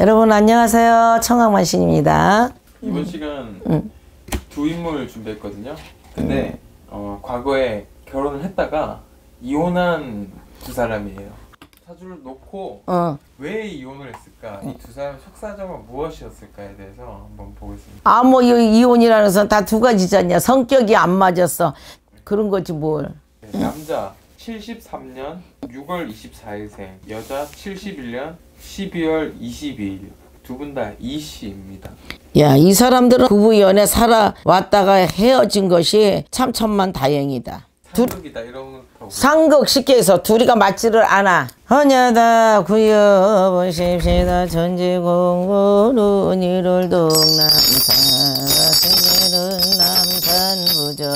여러분 안녕하세요. 청학만신입니다. 이번 시간 두 인물 준비했거든요. 근데 음. 어, 과거에 결혼을 했다가 이혼한 두 사람이에요. 사주를 놓고 어. 왜 이혼을 했을까? 이 두 사람 속사정은 무엇이었을까에 대해서 한번 보겠습니다. 아 뭐 이혼이라는 건 다 두 가지잖냐. 성격이 안 맞았어. 그런 거지 뭘. 네, 남자 73년 6월 24일생, 여자 71년 12월 22일 두 분 다 이씨입니다. 야, 이 사람들은 부부 연애 살아왔다가 헤어진 것이 참 천만 다행이다. 상극이다 이런 상극 쉽게 해서 둘이가 맞지를 않아. 허냐다 구여보십시다 전지공고루 니 동남산 세계는 남산 부정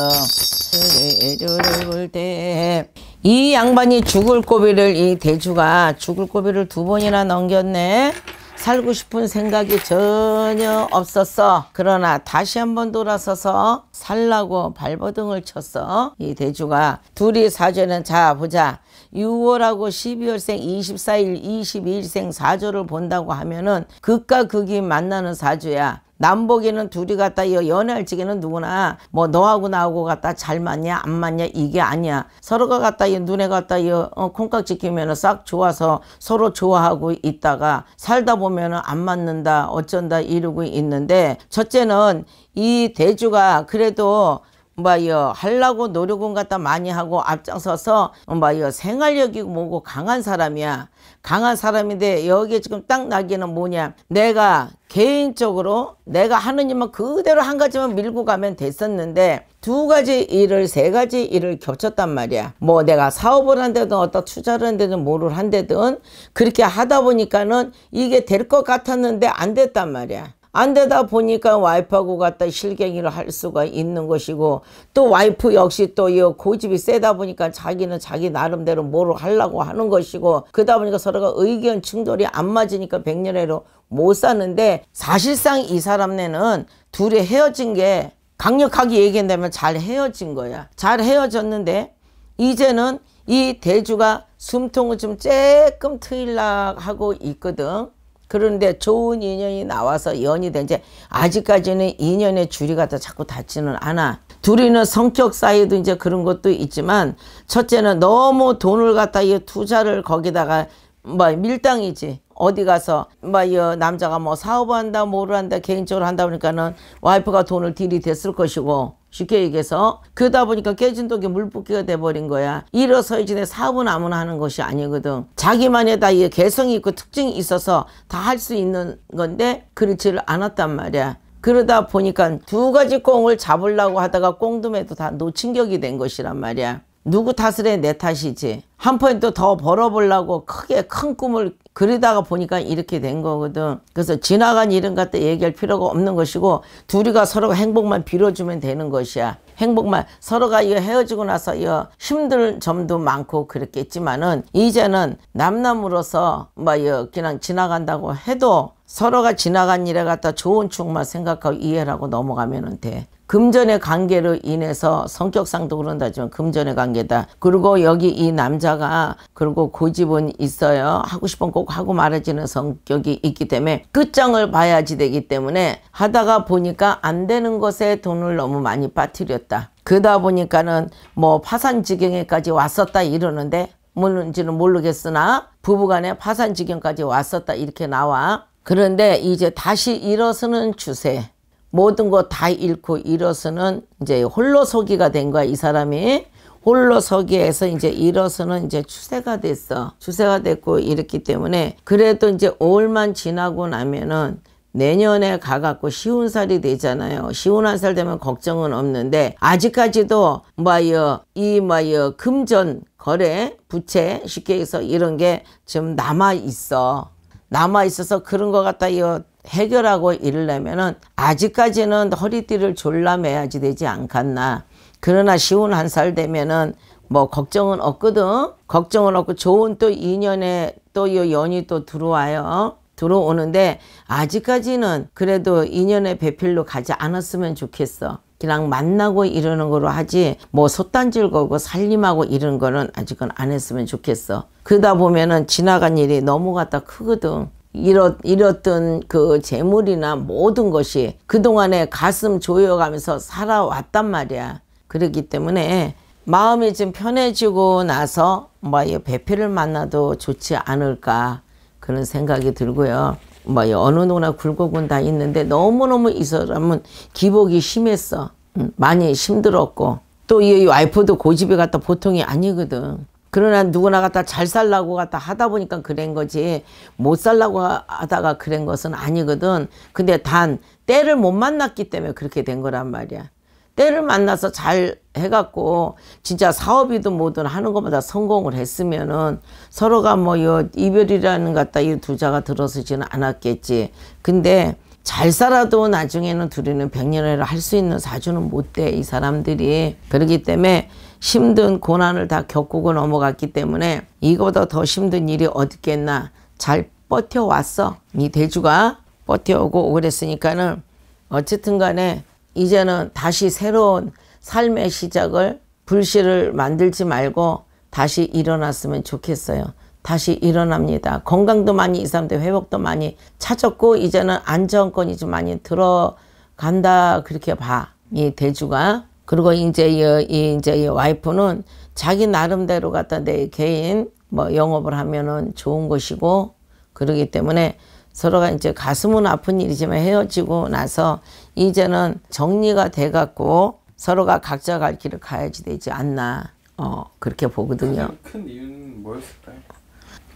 주례주를 그 볼때 이 양반이 죽을 고비를 이 대주가 죽을 고비를 두 번이나 넘겼네. 살고 싶은 생각이 전혀 없었어. 그러나 다시 한번 돌아서서 살라고 발버둥을 쳤어. 이 대주가 둘이 사죄는 자 보자. 6월하고 12월생 24일 22일생 사조를 본다고 하면은 극과 극이 만나는 사주야 남보기는 둘이 갖다 연애할 적에는 누구나 뭐 너하고 나하고 갖다 잘 맞냐 안 맞냐 이게 아니야 서로가 갖다 이 눈에 갖다 이 어, 콩깍 지키면 싹 좋아서 서로 좋아하고 있다가 살다 보면 안 맞는다 어쩐다 이러고 있는데 첫째는 이 대주가 그래도 뭐요 하려고 노력은 갖다 많이 하고 앞장서서 뭐요 생활력이 뭐고 강한 사람이야 강한 사람인데 여기에 지금 딱 나기는 뭐냐 내가 개인적으로 내가 하는 일만 그대로 한 가지만 밀고 가면 됐었는데 두 가지 일을 세 가지 일을 겹쳤단 말이야 뭐 내가 사업을 한대든 어떤 투자를 한대든 뭐를 한대든 그렇게 하다 보니까는 이게 될 것 같았는데 안 됐단 말이야 안 되다 보니까 와이프하고 갖다 실갱이를 할 수가 있는 것이고 또 와이프 역시 또 이 고집이 세다 보니까 자기는 자기 나름대로 뭐를 하려고 하는 것이고 그러다 보니까 서로가 의견 충돌이 안 맞으니까 백년해로 못 사는데 사실상 이 사람네는 둘이 헤어진 게 강력하게 얘기한다면 잘 헤어진 거야. 잘 헤어졌는데 이제는 이 대주가 숨통을 좀 쬐끔 트일락 하고 있거든. 그런데 좋은 인연이 나와서 연이 된지 아직까지는 인연의 줄이가 더 자꾸 닿지는 않아. 둘이는 성격 사이도 에 이제 그런 것도 있지만 첫째는 너무 돈을 갖다 이 투자를 거기다가 뭐 밀당이지 어디 가서 뭐여 남자가 뭐 사업을 한다 뭐를 한다 개인적으로 한다 보니까는 와이프가 돈을 딜이됐을 것이고 쉽게 얘기해서 그러다 보니까 깨진 독이 물붓기가 돼버린 거야 일어서이 전에 사업은 아무나 하는 것이 아니거든 자기만의 다 개성이 있고 특징이 있어서 다 할 수 있는 건데 그렇지를 않았단 말이야 그러다 보니까 두 가지 꽁을 잡으려고 하다가 꽁둠에도 다 놓친 격이 된 것이란 말이야 누구 탓을 해내 탓이지 한 포인트 더 벌어보려고 크게 큰 꿈을 그러다가 보니까 이렇게 된 거거든. 그래서 지나간 일은 갖다 얘기할 필요가 없는 것이고 둘이가 서로가 행복만 빌어주면 되는 것이야. 행복만 서로가 이거 헤어지고 나서 이거 힘든 점도 많고 그랬겠지만은 이제는 남남으로서 뭐 이거 그냥 지나간다고 해도 서로가 지나간 일에 갖다 좋은 축만 생각하고 이해하고 넘어가면 돼. 금전의 관계로 인해서 성격상도 그런다지만 금전의 관계다. 그리고 여기 이 남자가 그리고 고집은 있어요. 하고 싶은 꼭 하고 말아지는 성격이 있기 때문에 끝장을 봐야지 되기 때문에 하다가 보니까 안 되는 것에 돈을 너무 많이 빠뜨렸다. 그러다 보니까는 뭐 파산 지경에까지 왔었다 이러는데 뭔지는 모르겠으나 부부간에 파산 지경까지 왔었다 이렇게 나와. 그런데 이제 다시 일어서는 추세 모든 거 다 잃고 일어서는 이제 홀로 서기가 된 거야, 이 사람이. 홀로 서기에서 이제 일어서는 이제 추세가 됐어. 추세가 됐고 이렇기 때문에 그래도 이제 5월만 지나고 나면은 내년에 가갖고 쉬운 살이 되잖아요. 쉬운 한살 되면 걱정은 없는데 아직까지도 뭐여 이 뭐여 금전 거래 부채 쉽게 해서 이런 게좀 남아 있어. 남아 있어서 그런 것 같다 이거 해결하고 이르려면은 아직까지는 허리띠를 졸라매야지 되지 않겠나. 그러나 쉬운 한 살 되면은 뭐 걱정은 없거든. 걱정은 없고 좋은 또 인연에 또 이 연이 또 들어와요. 들어오는데 아직까지는 그래도 인연의 배필로 가지 않았으면 좋겠어. 그냥 만나고 이러는 거로 하지 뭐 솥단질 거고 살림하고 이런 거는 아직은 안 했으면 좋겠어. 그러다 보면은 지나간 일이 너무 갖다 크거든. 잃었, 잃었던 그 재물이나 모든 것이 그동안에 가슴 조여가면서 살아왔단 말이야. 그렇기 때문에 마음이 좀 편해지고 나서 뭐 배필을 만나도 좋지 않을까 그런 생각이 들고요. 뭐 어느 누나 구 굴곡은 다 있는데 너무너무 이 사람은 기복이 심했어. 음, 많이 힘들었고 또 이 와이프도 고집이 갖다 보통이 아니거든. 그러나 누구나 갖다 잘 살라고 갖다 하다 보니까 그런 거지 못 살라고 하다가 그런 것은 아니거든. 근데 단 때를 못 만났기 때문에 그렇게 된 거란 말이야. 때를 만나서 잘 해갖고 진짜 사업이든 뭐든 하는 것마다 성공을 했으면은 서로가 뭐 이별이라는 갖다 이 두자가 들어서지는 않았겠지. 근데 잘 살아도 나중에는 둘이는 백년회를 할 수 있는 사주는 못 돼 이 사람들이 그러기 때문에 힘든 고난을 다 겪고 넘어갔기 때문에 이거보다 더 힘든 일이 어딨겠나 잘 버텨왔어 이 대주가 버텨오고 그랬으니까는 어쨌든 간에 이제는 다시 새로운 삶의 시작을 불씨를 만들지 말고 다시 일어났으면 좋겠어요. 다시 일어납니다. 건강도 많이 이 사람들 회복도 많이 찾았고 이제는 안정권이 좀 많이 들어간다 그렇게 봐. 이 대주가 그리고 이제 이 이제 이 와이프는 자기 나름대로 갖다 내 개인 뭐 영업을 하면은 좋은 것이고 그러기 때문에 서로가 이제 가슴은 아픈 일이지만 헤어지고 나서 이제는 정리가 돼 갖고 서로가 각자 갈 길을 가야지 되지 않나 어 그렇게 보거든요. 큰 이유는 뭐였을까요?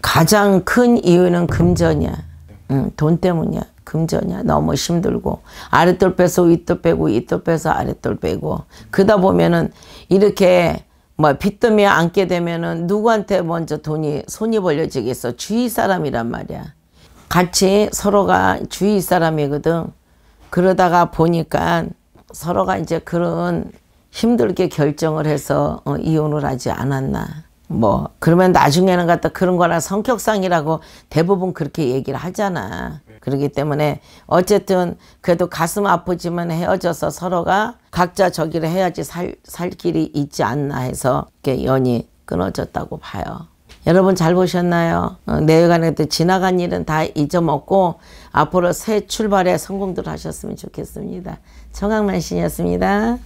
가장 큰 이유는 금전이야. 응, 돈 때문이야. 금전이야. 너무 힘들고 아랫돌 빼서 윗돌 빼고 윗돌 빼서 아랫돌 빼고 그러다 보면은 이렇게 뭐 빚더미에 앉게 되면은 누구한테 먼저 돈이 손이 벌려지겠어 주위 사람이란 말이야. 같이 서로가 주위 사람이거든. 그러다가 보니까 서로가 이제 그런 힘들게 결정을 해서 어, 이혼을 하지 않았나. 뭐 그러면 나중에는 갖다 그런 거나 성격상이라고 대부분 그렇게 얘기를 하잖아. 그렇기 때문에 어쨌든 그래도 가슴 아프지만 헤어져서 서로가 각자 저기를 해야지 살, 살 길이 있지 않나 해서 이게 연이 끊어졌다고 봐요. 여러분 잘 보셨나요? 어, 내외간에 또 지나간 일은 다 잊어먹고 앞으로 새 출발에 성공들 하셨으면 좋겠습니다. 청강만신이었습니다